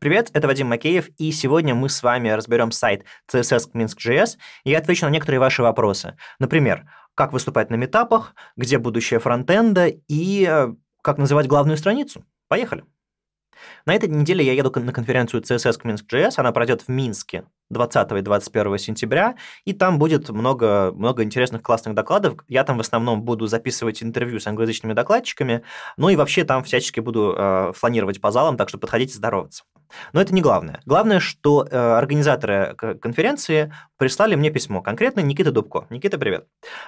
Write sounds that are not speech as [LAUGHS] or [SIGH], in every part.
Привет, это Вадим Макеев, и сегодня мы с вами разберем сайт CSS Minsk.js, и я отвечу на некоторые ваши вопросы. Например, как выступать на метапах, где будущее фронтенда и э, как называть главную страницу. Поехали! На этой неделе я еду на конференцию CSS Minsk.js, она пройдет в Минске 20 и 21 сентября, и там будет много, много интересных классных докладов. Я там в основном буду записывать интервью с англоязычными докладчиками, ну и вообще там всячески буду э, фланировать по залам, так что подходите здороваться. Но это не главное. Главное, что э, организаторы конференции прислали мне письмо, конкретно Никита Дубко. Никита, привет.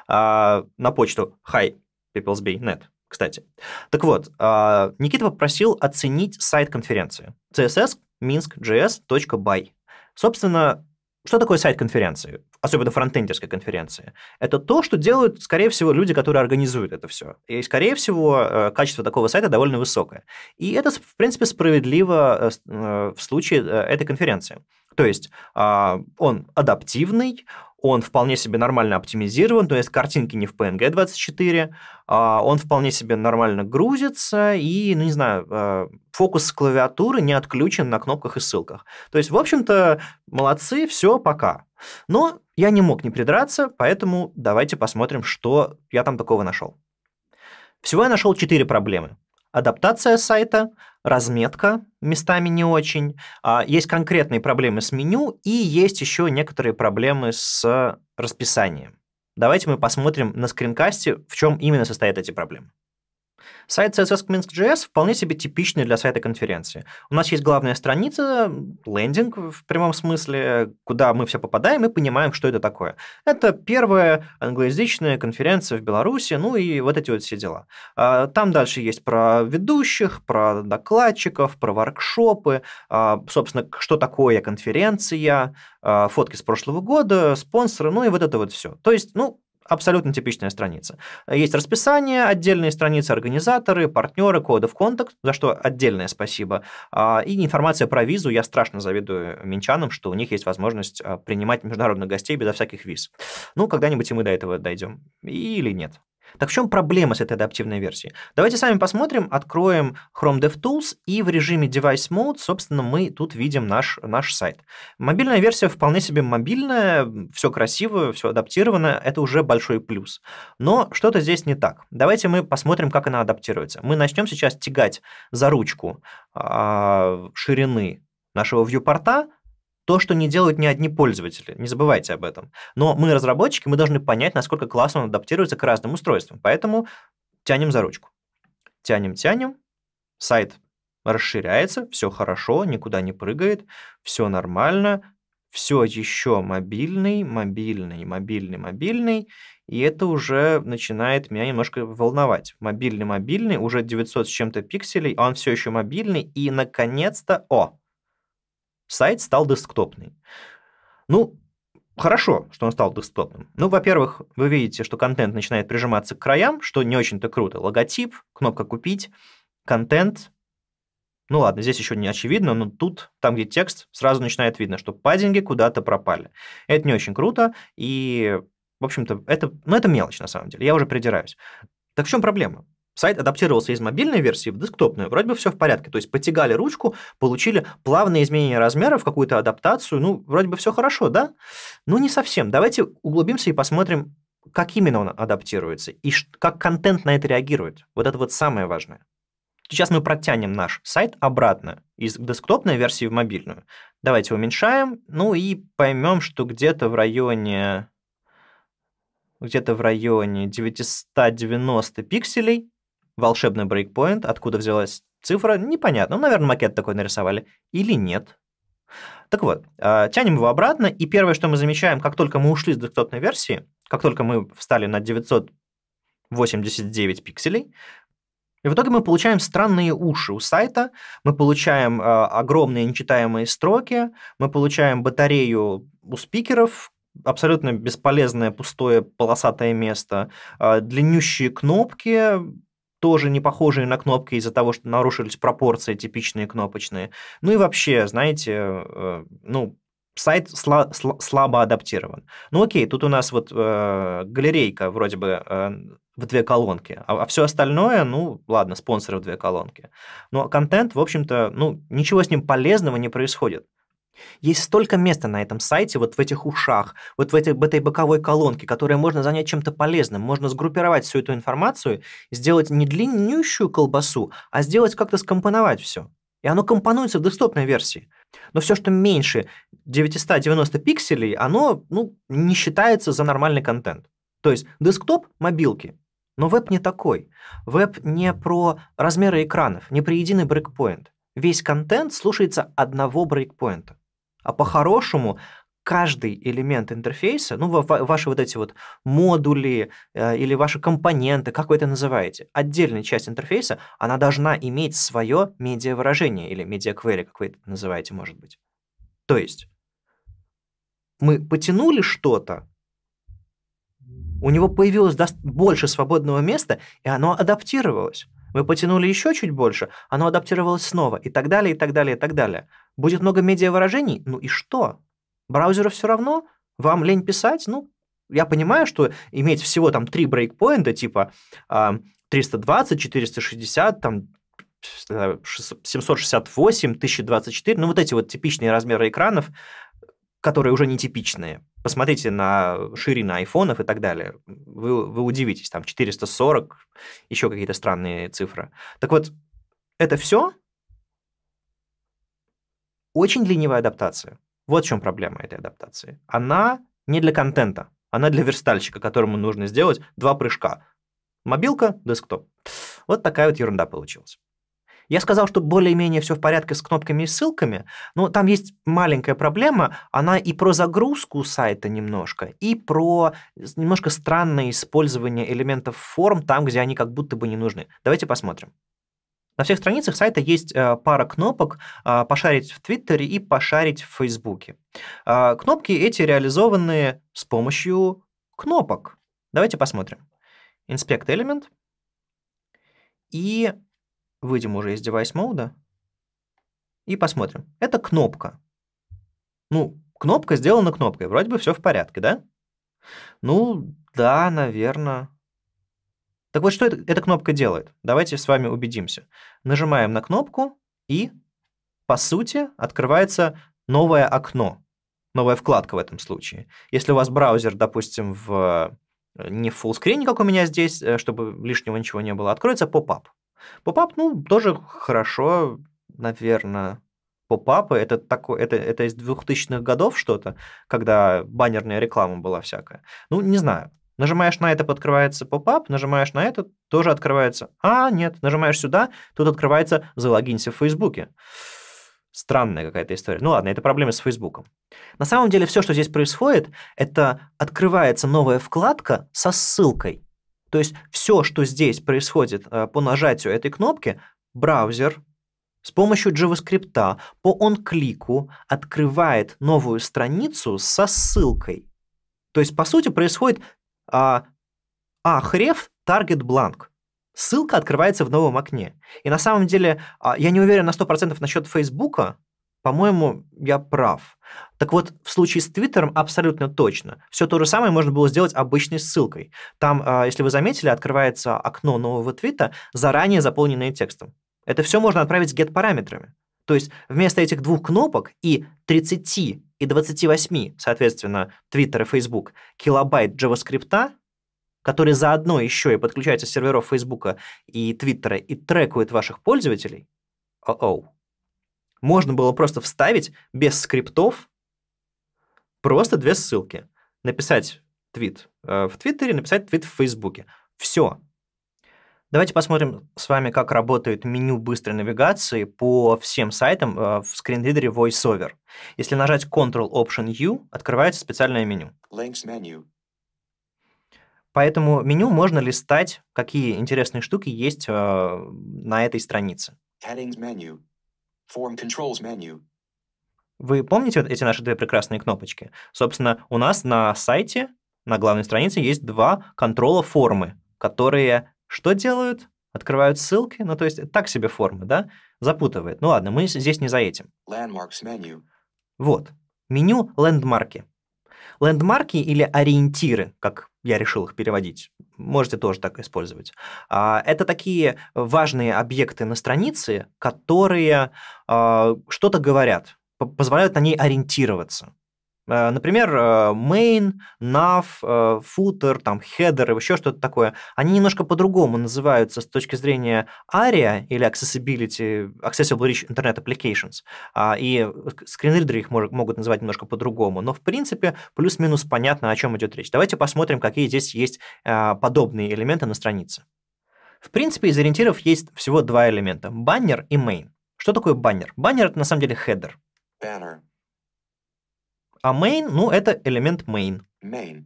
Э, на почту hi peoplesby.net кстати. Так вот, а, Никита попросил оценить сайт конференции css minsk.js.by. Собственно, что такое сайт конференции, особенно фронтендерской конференции? Это то, что делают, скорее всего, люди, которые организуют это все. И, скорее всего, э, качество такого сайта довольно высокое. И это, в принципе, справедливо э, э, в случае этой конференции. То есть а, он адаптивный, он вполне себе нормально оптимизирован, то есть картинки не в PNG-24, а, он вполне себе нормально грузится, и, ну не знаю, а, фокус с клавиатуры не отключен на кнопках и ссылках. То есть, в общем-то, молодцы, все, пока. Но я не мог не придраться, поэтому давайте посмотрим, что я там такого нашел. Всего я нашел 4 проблемы адаптация сайта, разметка местами не очень, а, есть конкретные проблемы с меню и есть еще некоторые проблемы с расписанием. Давайте мы посмотрим на скринкасте, в чем именно состоят эти проблемы. Сайт CSS Minsk.js вполне себе типичный для сайта конференции. У нас есть главная страница, лендинг в прямом смысле, куда мы все попадаем и понимаем, что это такое. Это первая англоязычная конференция в Беларуси, ну и вот эти вот все дела. А, там дальше есть про ведущих, про докладчиков, про воркшопы, а, собственно, что такое конференция, а, фотки с прошлого года, спонсоры, ну и вот это вот все. То есть, ну, Абсолютно типичная страница. Есть расписание, отдельные страницы, организаторы, партнеры, кодов контакт, за что отдельное спасибо. А, и информация про визу. Я страшно завидую минчанам, что у них есть возможность а, принимать международных гостей безо всяких виз. Ну, когда-нибудь и мы до этого дойдем. Или нет. Так в чем проблема с этой адаптивной версией? Давайте сами посмотрим, откроем Chrome DevTools, и в режиме Device Mode, собственно, мы тут видим наш, наш сайт. Мобильная версия вполне себе мобильная, все красиво, все адаптировано, это уже большой плюс. Но что-то здесь не так. Давайте мы посмотрим, как она адаптируется. Мы начнем сейчас тягать за ручку а, ширины нашего вьюпорта, то, что не делают ни одни пользователи, не забывайте об этом. Но мы, разработчики, мы должны понять, насколько классно он адаптируется к разным устройствам. Поэтому тянем за ручку. Тянем, тянем, сайт расширяется, все хорошо, никуда не прыгает, все нормально, все еще мобильный, мобильный, мобильный, мобильный, и это уже начинает меня немножко волновать. Мобильный, мобильный, уже 900 с чем-то пикселей, а он все еще мобильный, и наконец-то, о, сайт стал десктопный. Ну, хорошо, что он стал десктопным. Ну, во-первых, вы видите, что контент начинает прижиматься к краям, что не очень-то круто. Логотип, кнопка «Купить», контент. Ну ладно, здесь еще не очевидно, но тут, там, где текст, сразу начинает видно, что паддинги куда-то пропали. Это не очень круто, и, в общем-то, это, ну, это мелочь на самом деле, я уже придираюсь. Так в чем проблема? Сайт адаптировался из мобильной версии в десктопную. Вроде бы все в порядке. То есть потягали ручку, получили плавное изменение в какую-то адаптацию. Ну, вроде бы все хорошо, да? Но не совсем. Давайте углубимся и посмотрим, как именно он адаптируется и как контент на это реагирует. Вот это вот самое важное. Сейчас мы протянем наш сайт обратно из десктопной версии в мобильную. Давайте уменьшаем, ну и поймем, что где-то в районе где-то в районе 990 пикселей волшебный брейкпоинт, откуда взялась цифра, непонятно. Ну, наверное, макет такой нарисовали. Или нет. Так вот, а, тянем его обратно, и первое, что мы замечаем, как только мы ушли с десктопной версии, как только мы встали на 989 пикселей, и в итоге мы получаем странные уши у сайта, мы получаем э, огромные нечитаемые строки, мы получаем батарею у спикеров, абсолютно бесполезное пустое полосатое место, э, длиннющие кнопки, тоже не похожие на кнопки из-за того, что нарушились пропорции типичные кнопочные. Ну и вообще, знаете, э, ну, сайт сла- сла- слабо адаптирован. Ну окей, тут у нас вот э, галерейка вроде бы э, в две колонки, а, а все остальное, ну ладно, спонсоры в две колонки. Но ну, а контент, в общем-то, ну ничего с ним полезного не происходит. Есть столько места на этом сайте, вот в этих ушах, вот в, этих, в этой боковой колонке, которую можно занять чем-то полезным. Можно сгруппировать всю эту информацию, сделать не длиннющую колбасу, а сделать как-то скомпоновать все. И оно компонуется в десктопной версии. Но все, что меньше 990 пикселей, оно ну, не считается за нормальный контент. То есть десктоп – мобилки. Но веб не такой. Веб не про размеры экранов, не про единый брейкпоинт. Весь контент слушается одного брейкпоинта. А по-хорошему каждый элемент интерфейса, ну, ваши вот эти вот модули э, или ваши компоненты, как вы это называете, отдельная часть интерфейса, она должна иметь свое медиа-выражение или медиа-квери, как вы это называете, может быть. То есть мы потянули что-то, у него появилось больше свободного места, и оно адаптировалось. Мы потянули еще чуть больше, оно адаптировалось снова, и так далее, и так далее, и так далее. Будет много медиавыражений, ну и что? Браузеру все равно, вам лень писать, ну, я понимаю, что иметь всего там три брейкпоинта, типа 320, а, 460, там 768, 1024, ну вот эти вот типичные размеры экранов, которые уже нетипичные. Посмотрите на ширину айфонов и так далее. Вы, вы удивитесь, там 440, еще какие-то странные цифры. Так вот, это все очень ленивая адаптация. Вот в чем проблема этой адаптации. Она не для контента, она для верстальщика, которому нужно сделать два прыжка. Мобилка, десктоп. Вот такая вот ерунда получилась. Я сказал, что более-менее все в порядке с кнопками и ссылками, но там есть маленькая проблема, она и про загрузку сайта немножко, и про немножко странное использование элементов форм там, где они как будто бы не нужны. Давайте посмотрим. На всех страницах сайта есть э, пара кнопок э, «Пошарить в Твиттере» и «Пошарить в Фейсбуке». Э, кнопки эти реализованы с помощью кнопок. Давайте посмотрим. Inspect Element. И выйдем уже из девайс мода и посмотрим. Это кнопка. Ну, кнопка сделана кнопкой, вроде бы все в порядке, да? Ну, да, наверное. Так вот, что это, эта кнопка делает? Давайте с вами убедимся. Нажимаем на кнопку, и, по сути, открывается новое окно, новая вкладка в этом случае. Если у вас браузер, допустим, в э, не в фуллскрине, как у меня здесь, э, чтобы лишнего ничего не было, откроется поп-ап. Попап, ну, тоже хорошо, наверное. Попапы, это, такое, это, это из 2000-х годов что-то, когда баннерная реклама была всякая. Ну, не знаю. Нажимаешь на это, подкрывается поп-ап, нажимаешь на это, тоже открывается. А, нет, нажимаешь сюда, тут открывается «Залогинься в Фейсбуке». Странная какая-то история. Ну ладно, это проблемы с Фейсбуком. На самом деле все, что здесь происходит, это открывается новая вкладка со ссылкой. То есть все, что здесь происходит э, по нажатию этой кнопки, браузер с помощью JavaScript по он-клику открывает новую страницу со ссылкой. То есть, по сути, происходит а, ахрев target blank. Ссылка открывается в новом окне. И на самом деле, а, я не уверен на 100% насчет Фейсбука, по-моему, я прав. Так вот, в случае с Твиттером абсолютно точно. Все то же самое можно было сделать обычной ссылкой. Там, а, если вы заметили, открывается окно нового твита, заранее заполненное текстом. Это все можно отправить с get-параметрами. То есть вместо этих двух кнопок и 30 и 28, соответственно, Twitter и Facebook, килобайт JavaScript, который заодно еще и подключается с серверов Facebook и Twitter и трекует ваших пользователей, о-оу, можно было просто вставить без скриптов просто две ссылки. Написать твит э, в Твиттере, написать твит в Фейсбуке. Все. Давайте посмотрим с вами, как работает меню быстрой навигации по всем сайтам э, в скринридере VoiceOver. Если нажать Ctrl-Option-U, открывается специальное меню. Links menu. Поэтому меню можно листать, какие интересные штуки есть э, на этой странице. Headings menu. Form Controls Menu. Вы помните вот эти наши две прекрасные кнопочки? Собственно, у нас на сайте, на главной странице есть два контрола формы, которые что делают? Открывают ссылки, ну то есть так себе формы, да? Запутывает. Ну ладно, мы здесь не за этим. Landmarks menu. Вот, меню «Лендмарки». Лендмарки или ориентиры, как я решил их переводить, можете тоже так использовать. А, это такие важные объекты на странице, которые а, что-то говорят, позволяют на ней ориентироваться. Э, например, э, main, nav, э, footer, там, header, еще что-то такое. Они немножко по-другому называются с точки зрения ARIA или Accessibility, Accessible Rich Internet Applications. А, и скринридеры их могут называть немножко по-другому. Но, в принципе, плюс-минус понятно, о чем идет речь. Давайте посмотрим, какие здесь есть подобные элементы на странице. В принципе, из ориентиров есть всего два элемента – баннер и main. Что такое баннер? Баннер – это на самом деле хедер. Banner. А main, ну, это элемент main. Main.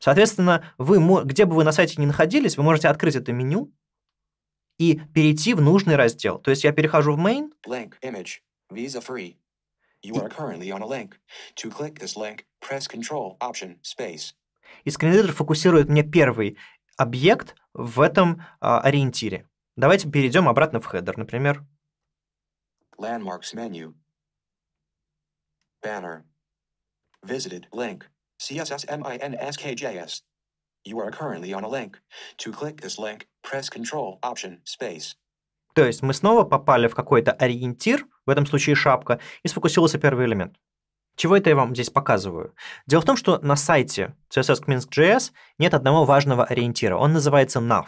Соответственно, вы, где бы вы на сайте ни находились, вы можете открыть это меню и перейти в нужный раздел. То есть я перехожу в main. Blank image. Visa free. You are currently on a link. To click this link, press Control Option Space. И скринридер фокусирует мне первый объект в этом а, ориентире. Давайте перейдем обратно в хедер, например. Landmarks menu. Banner. Visited link. CSSMINSKJS. You are currently on a link. To click this link, press Control Option Space. То есть мы снова попали в какой-то ориентир, в этом случае шапка, и сфокусировался первый элемент. Чего это я вам здесь показываю? Дело в том, что на сайте CSS Minsk.js нет одного важного ориентира. Он называется nav.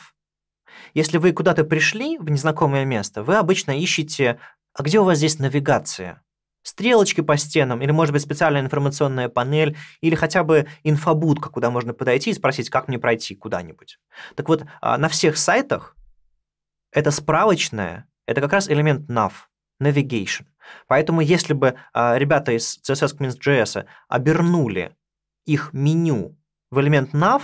Если вы куда-то пришли в незнакомое место, вы обычно ищете, а где у вас здесь навигация? стрелочки по стенам, или, может быть, специальная информационная панель, или хотя бы инфобудка, куда можно подойти и спросить, как мне пройти куда-нибудь. Так вот, а, на всех сайтах это справочная, это как раз элемент nav, navigation. Поэтому если бы а, ребята из CSS Minsk.js обернули их меню в элемент nav,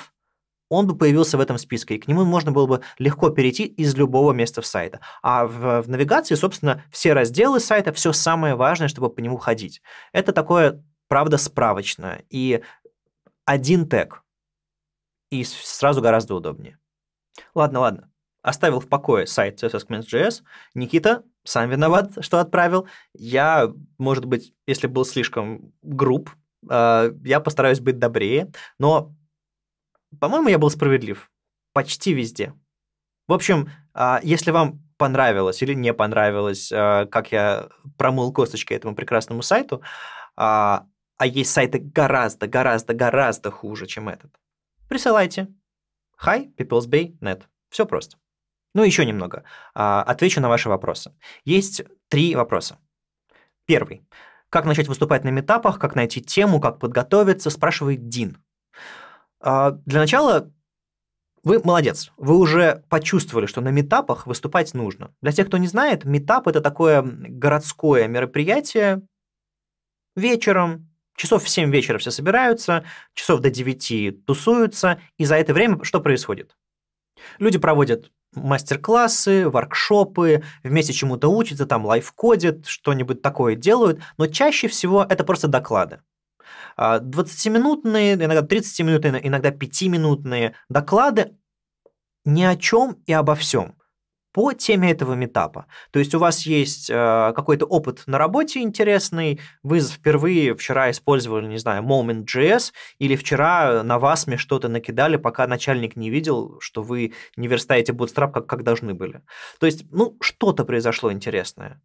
он бы появился в этом списке, и к нему можно было бы легко перейти из любого места в сайта. А в, в навигации, собственно, все разделы сайта, все самое важное, чтобы по нему ходить. Это такое, правда, справочное. И один тег. И сразу гораздо удобнее. Ладно, ладно. Оставил в покое сайт CSS.js. Никита, сам виноват, что отправил. Я, может быть, если был слишком груб, э, я постараюсь быть добрее, но по-моему, я был справедлив. Почти везде. В общем, а, если вам понравилось или не понравилось, а, как я промыл косточкой этому прекрасному сайту, а, а есть сайты гораздо, гораздо, гораздо хуже, чем этот, присылайте. Hi, peoplesbay.net. Все просто. Ну, еще немного. Отвечу на ваши вопросы. Есть три вопроса. Первый. Как начать выступать на метапах, как найти тему, как подготовиться, спрашивает Дин. А, для начала вы молодец, вы уже почувствовали, что на метапах выступать нужно. Для тех, кто не знает, метап – это такое городское мероприятие вечером, часов в 7 вечера все собираются, часов до 9 тусуются, и за это время что происходит? Люди проводят мастер-классы, воркшопы, вместе чему-то учатся, там лайфкодят, что-нибудь такое делают, но чаще всего это просто доклады. 20-минутные, а, иногда 30-минутные, иногда 5-минутные доклады ни о чем и обо всем по теме этого метапа. То есть у вас есть э, какой-то опыт на работе интересный, вы впервые вчера использовали, не знаю, Moment.js, или вчера на вас мне что-то накидали, пока начальник не видел, что вы не верстаете Bootstrap, как, как должны были. То есть, ну, что-то произошло интересное.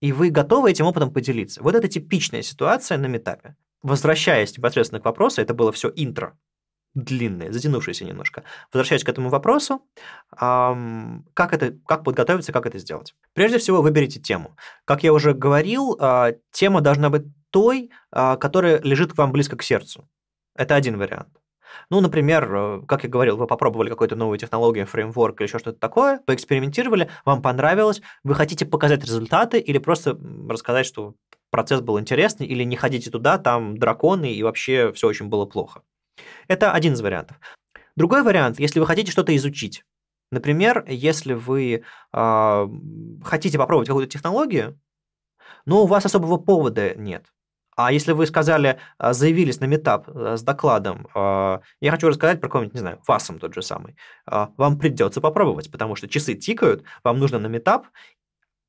И вы готовы этим опытом поделиться. Вот это типичная ситуация на метапе возвращаясь непосредственно к вопросу, это было все интро, длинное, затянувшееся немножко. Возвращаясь к этому вопросу, эм, как, это, как подготовиться, как это сделать? Прежде всего, выберите тему. Как я уже говорил, э, тема должна быть той, э, которая лежит к вам близко к сердцу. Это один вариант. Ну, например, э, как я говорил, вы попробовали какую-то новую технологию, фреймворк или еще что-то такое, поэкспериментировали, вам понравилось, вы хотите показать результаты или просто рассказать, что процесс был интересный, или не ходите туда, там драконы, и вообще все очень было плохо. Это один из вариантов. Другой вариант, если вы хотите что-то изучить. Например, если вы э, хотите попробовать какую-то технологию, но у вас особого повода нет. А если вы сказали, а, заявились на метап а, с докладом, я хочу рассказать про какой-нибудь, не знаю, ФАСом тот же самый, вам придется попробовать, потому что часы тикают, вам нужно на метап,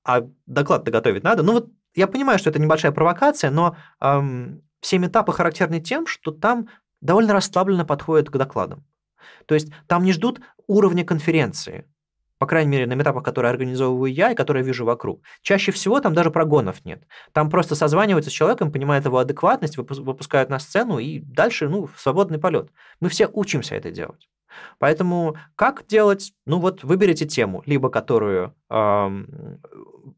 а доклад-то готовить надо. Ну вот я понимаю, что это небольшая провокация, но эм, все метапы характерны тем, что там довольно расслабленно подходят к докладам. То есть там не ждут уровня конференции, по крайней мере, на метапах, которые организовываю я и которые вижу вокруг. Чаще всего там даже прогонов нет. Там просто созваниваются с человеком, понимают его адекватность, выпускают на сцену и дальше, ну, в свободный полет. Мы все учимся это делать. Поэтому как делать? Ну вот выберите тему, либо которую эм,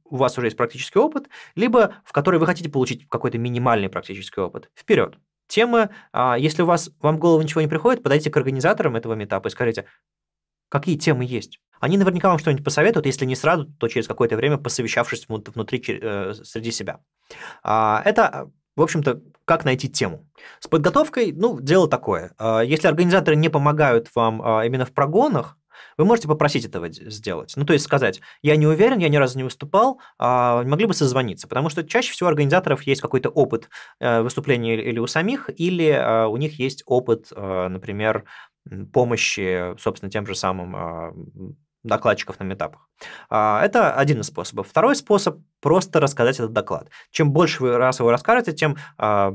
у вас уже есть практический опыт, либо в которой вы хотите получить какой-то минимальный практический опыт. Вперед! Тема, э, если у вас вам в голову ничего не приходит, подойдите к организаторам этого метапа и скажите, какие темы есть. Они наверняка вам что-нибудь посоветуют, если не сразу, то через какое-то время, посовещавшись внутри, э, среди себя. А, это а, в общем-то, как найти тему. С подготовкой, ну, дело такое. А, если организаторы не помогают вам а, именно в прогонах, вы можете попросить этого сделать. Ну, то есть сказать, я не уверен, я ни разу не выступал, не а, могли бы созвониться, потому что чаще всего у организаторов есть какой-то опыт э, выступления или у самих, или у них есть опыт, э, например, помощи, собственно, тем же самым докладчиков на метапах. А, это один из способов. Второй способ – просто рассказать этот доклад. Чем больше вы раз его расскажете, тем а,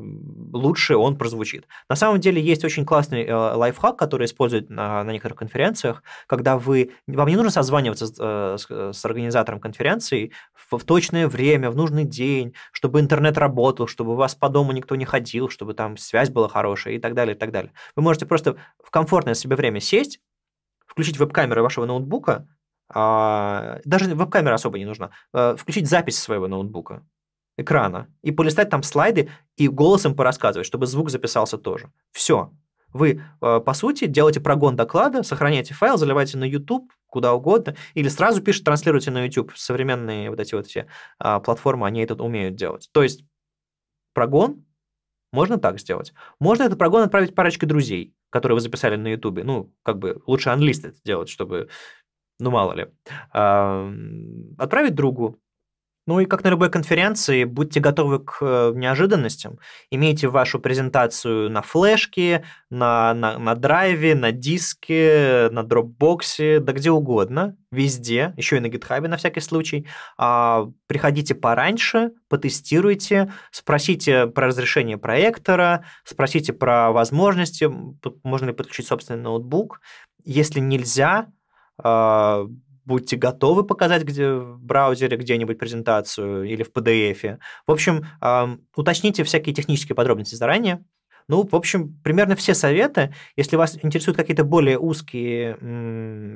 лучше он прозвучит. На самом деле есть очень классный э, лайфхак, который используют на, некоторых конференциях, когда вы, вам не нужно созваниваться э, с, организатором конференции в, в точное время, в нужный день, чтобы интернет работал, чтобы у вас по дому никто не ходил, чтобы там связь была хорошая и так далее, и так далее. Вы можете просто в комфортное себе время сесть, включить веб-камеры вашего ноутбука, а, даже веб-камера особо не нужна, а, включить запись своего ноутбука, экрана, и полистать там слайды, и голосом порассказывать, чтобы звук записался тоже. Все. Вы, а, по сути, делаете прогон доклада, сохраняете файл, заливаете на YouTube, куда угодно, или сразу пишете, транслируете на YouTube. Современные вот эти вот все платформы, они это умеют делать. То есть прогон можно так сделать. Можно этот прогон отправить парочке друзей которые вы записали на Ютубе. Ну, как бы лучше анлист это делать, чтобы, ну, мало ли. Отправить другу, ну и как на любой конференции, будьте готовы к э, неожиданностям. Имейте вашу презентацию на флешке, на, на, на драйве, на диске, на дропбоксе, да где угодно, везде, еще и на гитхабе на всякий случай. А, приходите пораньше, потестируйте, спросите про разрешение проектора, спросите про возможности, можно ли подключить собственный ноутбук. Если нельзя, а, будьте готовы показать где в браузере где-нибудь презентацию или в PDF. В общем, уточните всякие технические подробности заранее. Ну, в общем, примерно все советы. Если вас интересуют какие-то более узкие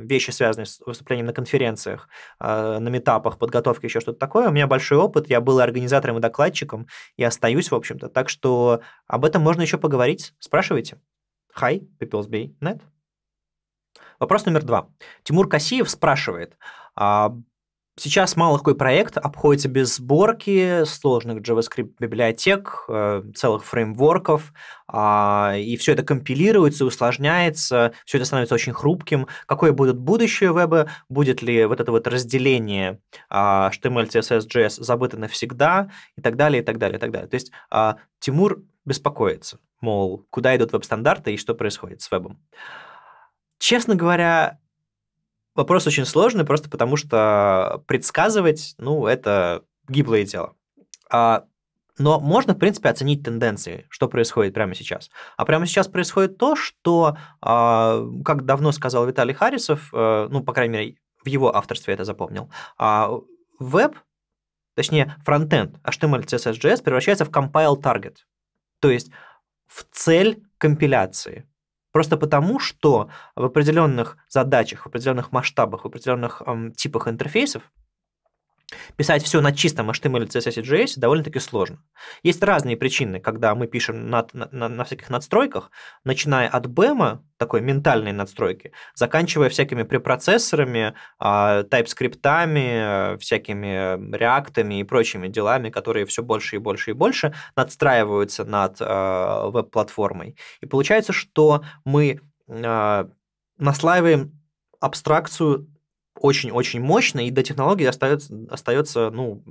вещи, связанные с выступлением на конференциях, а, на метапах, подготовке, еще что-то такое, у меня большой опыт, я был организатором и докладчиком, и остаюсь, в общем-то. Так что об этом можно еще поговорить. Спрашивайте. Hi, peoplesbay.net. Вопрос номер два. Тимур Касиев спрашивает, а Сейчас мало какой проект обходится без сборки сложных JavaScript-библиотек, э, целых фреймворков, а, и все это компилируется, усложняется, все это становится очень хрупким. Какое будет будущее веба? Будет ли вот это вот разделение а, HTML, CSS, JS забыто навсегда и так далее, и так далее, и так далее. То есть а, Тимур беспокоится, мол, куда идут веб-стандарты и что происходит с вебом. Честно говоря, вопрос очень сложный, просто потому что предсказывать, ну, это гиблое дело. А, но можно, в принципе, оценить тенденции, что происходит прямо сейчас. А прямо сейчас происходит то, что, а, как давно сказал Виталий Харисов, а, ну, по крайней мере, в его авторстве это запомнил, а, веб, точнее, фронтенд HTML, CSS, JS превращается в compile target, то есть в цель компиляции. Просто потому, что в определенных задачах, в определенных масштабах, в определенных эм, типах интерфейсов Писать все на чистом HTML, CSS эм и JS довольно-таки сложно. Есть разные причины, когда мы пишем над, на, на, на всяких надстройках, начиная от бэма, такой ментальной надстройки, заканчивая всякими препроцессорами, а, тайп э, всякими э, реактами и прочими делами, которые все больше и больше и больше надстраиваются над э, веб-платформой. И получается, что мы э, наслаиваем абстракцию очень-очень мощно, и до технологий остается, остается ну,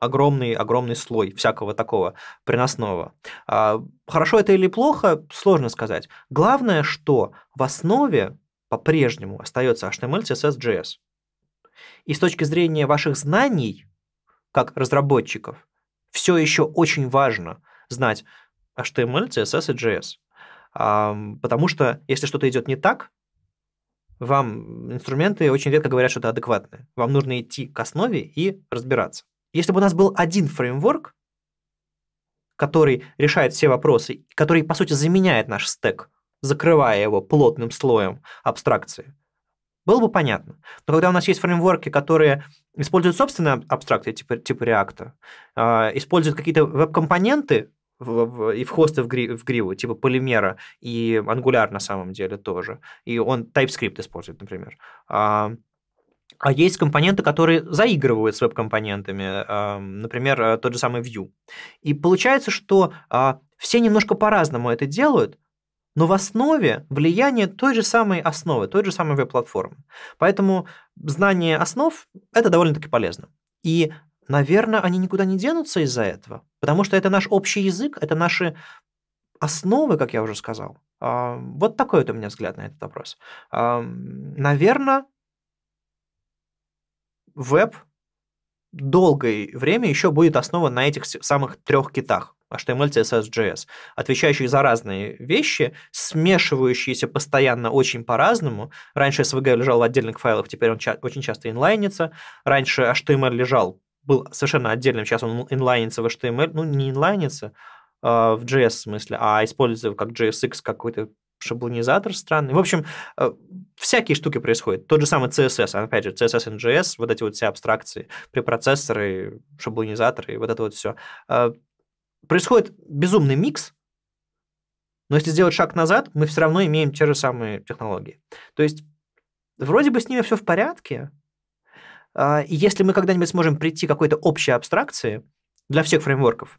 огромный, огромный слой всякого такого приносного. А, хорошо это или плохо, сложно сказать. Главное, что в основе по-прежнему остается HTML, CSS, JS. И с точки зрения ваших знаний, как разработчиков, все еще очень важно знать HTML, CSS и JS. Потому что если что-то идет не так, вам инструменты очень редко говорят что-то адекватное. Вам нужно идти к основе и разбираться. Если бы у нас был один фреймворк, который решает все вопросы, который, по сути, заменяет наш стек, закрывая его плотным слоем абстракции, было бы понятно. Но когда у нас есть фреймворки, которые используют собственные абстракции типа, типа React, э, используют какие-то веб-компоненты, в, в, и в хосты в, гри, в гриву, типа полимера и Angular на самом деле тоже. И он TypeScript использует, например. А, а есть компоненты, которые заигрывают с веб-компонентами, а, например, э, тот же самый Vue. И получается, что а, все немножко по-разному это делают, но в основе влияние той же самой основы, той же самой веб-платформы. Поэтому знание основ – это довольно-таки полезно. И наверное, они никуда не денутся из-за этого, потому что это наш общий язык, это наши основы, как я уже сказал. А, вот такой вот у меня взгляд на этот вопрос. А, наверное, веб долгое время еще будет основан на этих самых трех китах. HTML, CSS, JS, отвечающие за разные вещи, смешивающиеся постоянно очень по-разному. Раньше SVG лежал в отдельных файлах, теперь он ча- очень часто инлайнится. Раньше HTML лежал был совершенно отдельным, сейчас он инлайнится в HTML, ну, не инлайнится э, в JS смысле, а используется как JSX какой-то шаблонизатор странный. В общем, э, всякие штуки происходят. Тот же самый CSS, опять же, CSS и JS, вот эти вот все абстракции, препроцессоры, шаблонизаторы, вот это вот все. Э, происходит безумный микс, но если сделать шаг назад, мы все равно имеем те же самые технологии. То есть вроде бы с ними все в порядке, а, и если мы когда-нибудь сможем прийти к какой-то общей абстракции для всех фреймворков,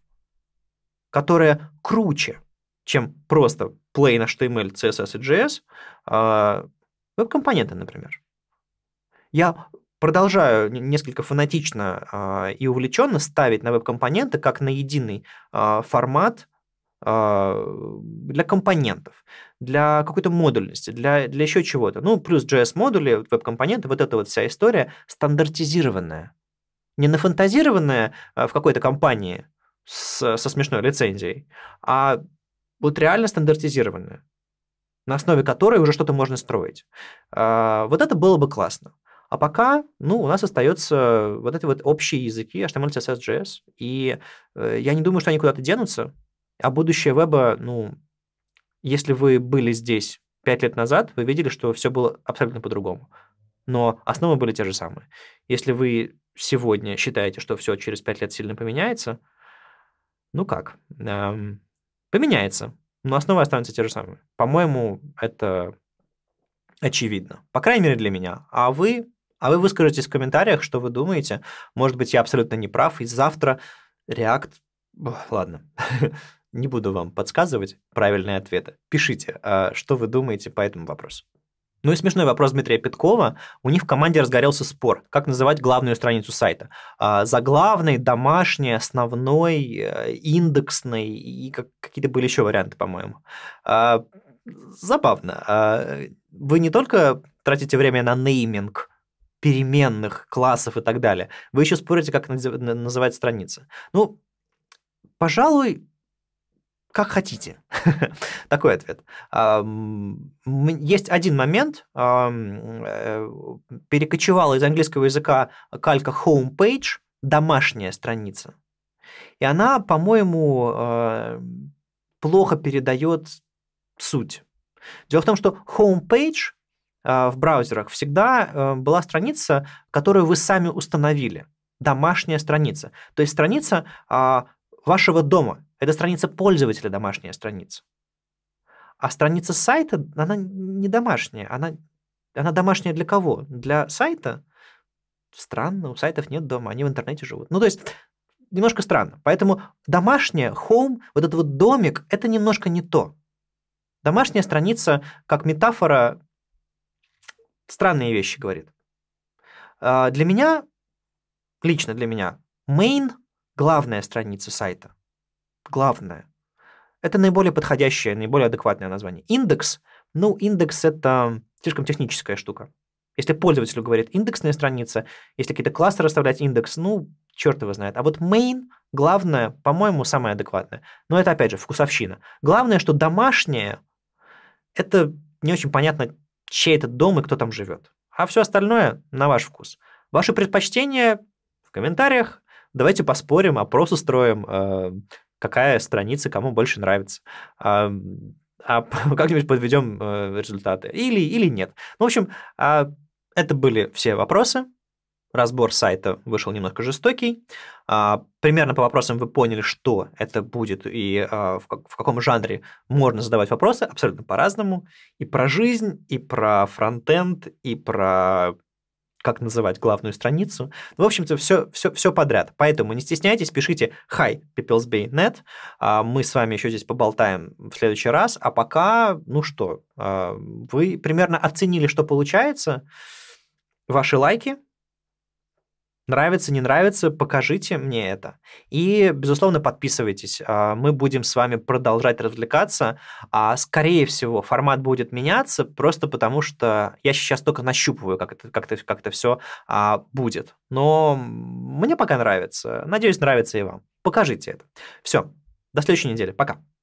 которая круче, чем просто plain HTML, CSS и JS, а, веб-компоненты, например. Я продолжаю несколько фанатично а, и увлеченно ставить на веб-компоненты как на единый формат а, для компонентов, для какой-то модульности, для, для еще чего-то. Ну, плюс JS-модули, веб-компоненты, вот эта вот вся история стандартизированная. Не нафантазированная а, в какой-то компании с, со смешной лицензией, а вот реально стандартизированная, на основе которой уже что-то можно строить. А, вот это было бы классно. А пока, ну, у нас остаются вот эти вот общие языки HTML, CSS, JS, и э, я не думаю, что они куда-то денутся, а будущее веба, ну, если вы были здесь пять лет назад, вы видели, что все было абсолютно по-другому. Но основы были те же самые. Если вы сегодня считаете, что все через пять лет сильно поменяется, ну как, эм, поменяется, но основы останутся те же самые. По-моему, это очевидно. По крайней мере, для меня. А вы, а вы выскажетесь в комментариях, что вы думаете. Может быть, я абсолютно не прав, и завтра React... Ладно. [LAUGHS] Не буду вам подсказывать правильные ответы. Пишите, а, что вы думаете по этому вопросу. Ну и смешной вопрос Дмитрия Петкова. У них в команде разгорелся спор, как называть главную страницу сайта. А, заглавный, домашний, основной, а, индексный и какие-то были еще варианты, по-моему. Забавно. Вы не только тратите время на нейминг переменных, классов и так далее, вы еще спорите, как называть страницы. Ну, пожалуй, как хотите. [LAUGHS] Такой ответ. Есть один момент. Э, перекочевала из английского языка калька homepage, домашняя страница. И она, по-моему, э, плохо передает суть. Дело в том, что homepage э, в браузерах всегда была страница, которую вы сами установили домашняя страница. То есть страница, а, вашего дома. Это страница пользователя, домашняя страница. А страница сайта, она не домашняя. Она, она домашняя для кого? Для сайта? Странно, у сайтов нет дома, они в интернете живут. Ну, то есть, немножко странно. Поэтому домашняя, home, вот этот вот домик, это немножко не то. Домашняя страница, как метафора, странные вещи говорит. А, для меня, лично для меня, main главная страница сайта. Главная. Это наиболее подходящее, наиболее адекватное название. Индекс, ну, индекс – это слишком техническая штука. Если пользователю говорит индексная страница, если какие-то классы расставлять индекс, ну, черт его знает. А вот main – главное, по-моему, самое адекватное. Но это, опять же, вкусовщина. Главное, что домашнее – это не очень понятно, чей этот дом и кто там живет. А все остальное на ваш вкус. Ваши предпочтения в комментариях – давайте поспорим, опрос устроим, э, какая страница кому больше нравится а [LAUGHS] как-нибудь подведем э, результаты. Или, или нет. Ну, в общем, а, это были все вопросы. Разбор сайта вышел немножко жестокий. А, примерно по вопросам вы поняли, что это будет и а, в каком жанре можно задавать вопросы абсолютно по-разному. И про жизнь, и про фронтенд, и про как называть главную страницу. Ну, в общем-то, все, все, все подряд. Поэтому не стесняйтесь, пишите hi peoplesbay.net. А, мы с вами еще здесь поболтаем в следующий раз. А пока, ну что, а, вы примерно оценили, что получается, ваши лайки – Нравится, не нравится, покажите мне это. И, безусловно, подписывайтесь. А, мы будем с вами продолжать развлекаться. А, скорее всего, формат будет меняться, просто потому что я сейчас только нащупываю, как это, как это, как это все а, будет. Но мне пока нравится. Надеюсь, нравится и вам. Покажите это. Все. До следующей недели. Пока.